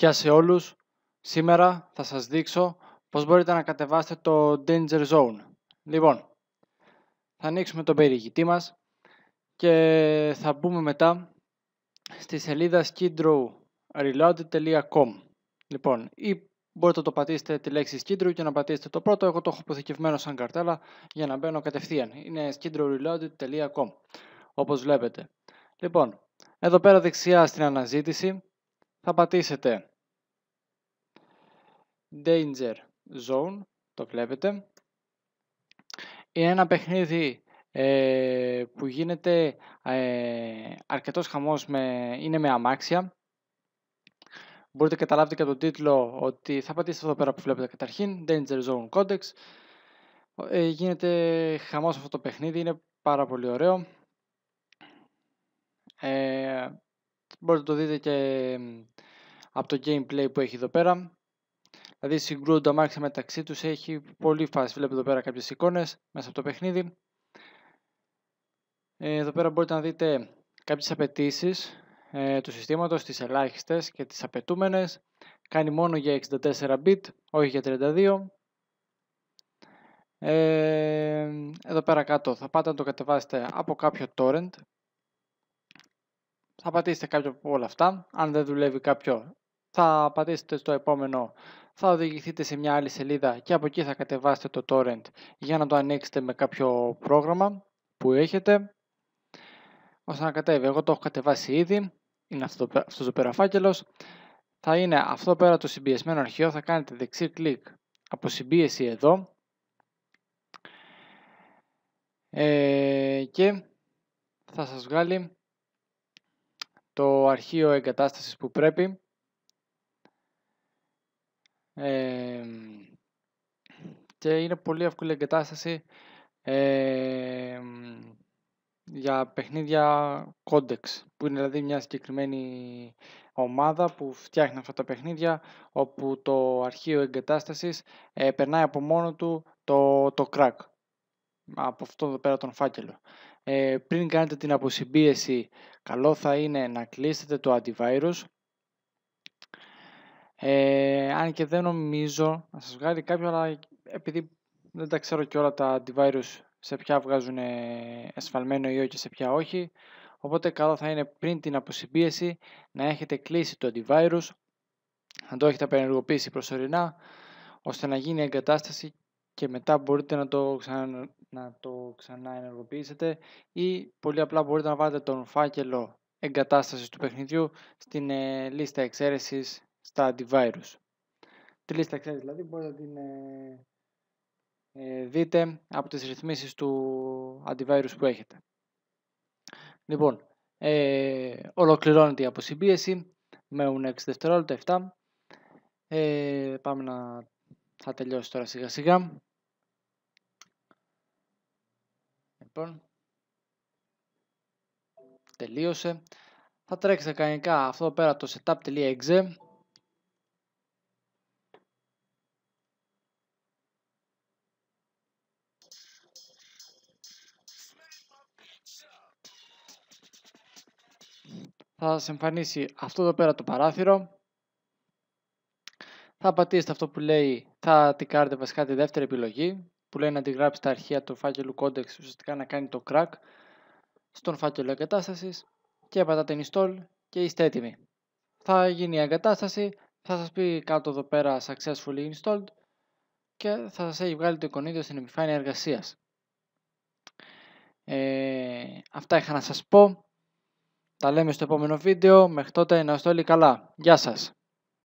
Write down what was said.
Γεια σε όλους! Σήμερα θα σας δείξω πώς μπορείτε να κατεβάσετε το Danger Zone. Λοιπόν, θα ανοίξουμε τον περιηγητή μας και θα μπούμε μετά στη σελίδα skidrowreloaded.com Λοιπόν, ή μπορείτε να το πατήσετε τη λέξη Skidrow και να πατήσετε το πρώτο. Εγώ το έχω αποθηκευμένο σαν καρτέλα για να μπαίνω κατευθείαν. Είναι skidrowreloaded.com όπως βλέπετε. Λοιπόν, εδώ πέρα δεξιά στην αναζήτηση θα πατήσετε Danger Zone, το βλέπετε. Είναι ένα παιχνίδι ε, που γίνεται ε, αρκετός χαμός, με, είναι με αμάξια. Μπορείτε να καταλάβετε και τον τίτλο ότι θα πατήσετε εδώ πέρα που βλέπετε καταρχήν, Danger Zone Codex. Ε, γίνεται χαμός αυτό το παιχνίδι, είναι πάρα πολύ ωραίο. Ε, μπορείτε να το δείτε και από το gameplay που έχει εδώ πέρα. Δηλαδή συγκρούονται αμάξια μεταξύ τους, έχει πολύ φάση. Βλέπετε εδώ πέρα κάποιες εικόνες μέσα από το παιχνίδι. Ε, εδώ πέρα μπορείτε να δείτε κάποιες απαιτήσεις ε, του συστήματος, τις ελάχιστες και τις απαιτούμενες. Κάνει μόνο για 64 bit, όχι για 32. Ε, εδώ πέρα κάτω θα πάτε να το κατεβάσετε από κάποιο torrent. Θα πατήσετε κάποιο από όλα αυτά. Αν δεν δουλεύει κάποιο θα πατήσετε στο επόμενο θα οδηγηθείτε σε μια άλλη σελίδα και από εκεί θα κατεβάσετε το torrent για να το ανοίξετε με κάποιο πρόγραμμα που έχετε ώστε να Εγώ το έχω κατεβάσει ήδη, είναι αυτό, το ο Θα είναι αυτό πέρα το συμπιεσμένο αρχείο, θα κάνετε δεξί κλικ από συμπίεση εδώ ε, και θα σας βγάλει το αρχείο εγκατάστασης που πρέπει και είναι πολύ εύκολη εγκατάσταση ε, για παιχνίδια κόντεξ, που είναι δηλαδή μια συγκεκριμένη ομάδα που φτιάχνει αυτά τα παιχνίδια, όπου το αρχείο εγκατάστασης ε, περνάει από μόνο του το, το crack, από αυτό εδώ πέρα τον φάκελο. Ε, πριν κάνετε την αποσυμπίεση, καλό θα είναι να κλείσετε το antivirus, ε, αν και δεν νομίζω να σας βγάλει κάποιο, αλλά επειδή δεν τα ξέρω και όλα τα antivirus σε ποια βγάζουν ε, εσφαλμένο ιό και σε ποια όχι, οπότε καλό θα είναι πριν την αποσυμπίεση να έχετε κλείσει το antivirus, να το έχετε απενεργοποιήσει προσωρινά, ώστε να γίνει εγκατάσταση και μετά μπορείτε να το, ξανα, να το ή πολύ απλά μπορείτε να βάλετε τον φάκελο εγκατάστασης του παιχνιδιού στην ε, λίστα εξαίρεσης στα antivirus. Τη λίστα δηλαδή μπορείτε να την ε, ε, δείτε από τις ρυθμίσεις του antivirus που έχετε. Λοιπόν, ε, ολοκληρώνεται η αποσυμπίεση με 6 δευτερόλεπτα 7. Ε, πάμε να θα τελειώσει τώρα σιγά σιγά. Λοιπόν, τελείωσε. Θα τρέξει κανονικά αυτό πέρα το setup.exe θα σας εμφανίσει αυτό εδώ πέρα το παράθυρο. Θα πατήσετε αυτό που λέει, θα τικάρετε βασικά τη δεύτερη επιλογή, που λέει να γράψει τα αρχεία του φάκελου κόντεξ, ουσιαστικά να κάνει το crack στον φάκελο εγκατάστασης και πατάτε install και είστε έτοιμοι. Θα γίνει η εγκατάσταση, θα σας πει κάτω εδώ πέρα successfully installed και θα σας έχει βγάλει το εικονίδιο στην επιφάνεια εργασίας. Ε, αυτά είχα να σας πω. Τα λέμε στο επόμενο βίντεο. Μέχρι τότε να είστε όλοι καλά. Γεια σας.